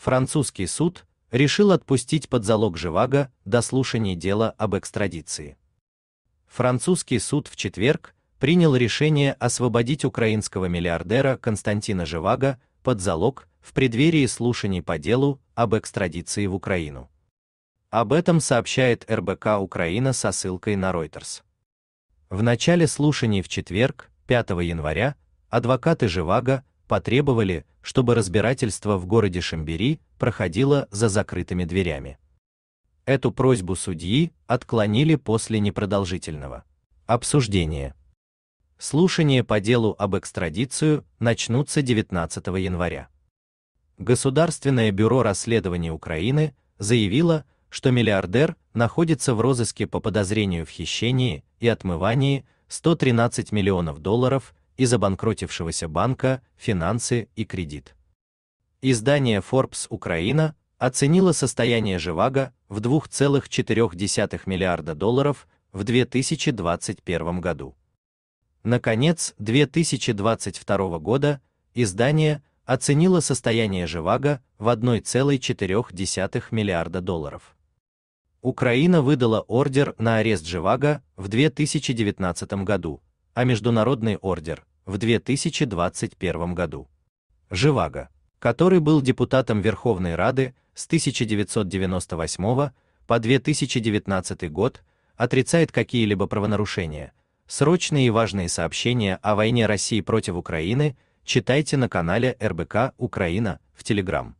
французский суд решил отпустить под залог Живаго до слушания дела об экстрадиции. Французский суд в четверг принял решение освободить украинского миллиардера Константина Живаго под залог в преддверии слушаний по делу об экстрадиции в Украину. Об этом сообщает РБК Украина со ссылкой на Reuters. В начале слушаний в четверг, 5 января, адвокаты Живаго потребовали, чтобы разбирательство в городе Шамбери проходило за закрытыми дверями. Эту просьбу судьи отклонили после непродолжительного обсуждения. Слушания по делу об экстрадицию начнутся 19 января. Государственное бюро расследований Украины заявило, что миллиардер находится в розыске по подозрению в хищении и отмывании 113 миллионов долларов из обанкротившегося банка, финансы и кредит. Издание Forbes Украина оценило состояние Живаго в 2,4 миллиарда долларов в 2021 году. Наконец, 2022 года издание оценило состояние Живаго в 1,4 миллиарда долларов. Украина выдала ордер на арест Живаго в 2019 году, а международный ордер в 2021 году. Живаго, который был депутатом Верховной Рады с 1998 по 2019 год, отрицает какие-либо правонарушения. Срочные и важные сообщения о войне России против Украины читайте на канале РБК Украина в Телеграм.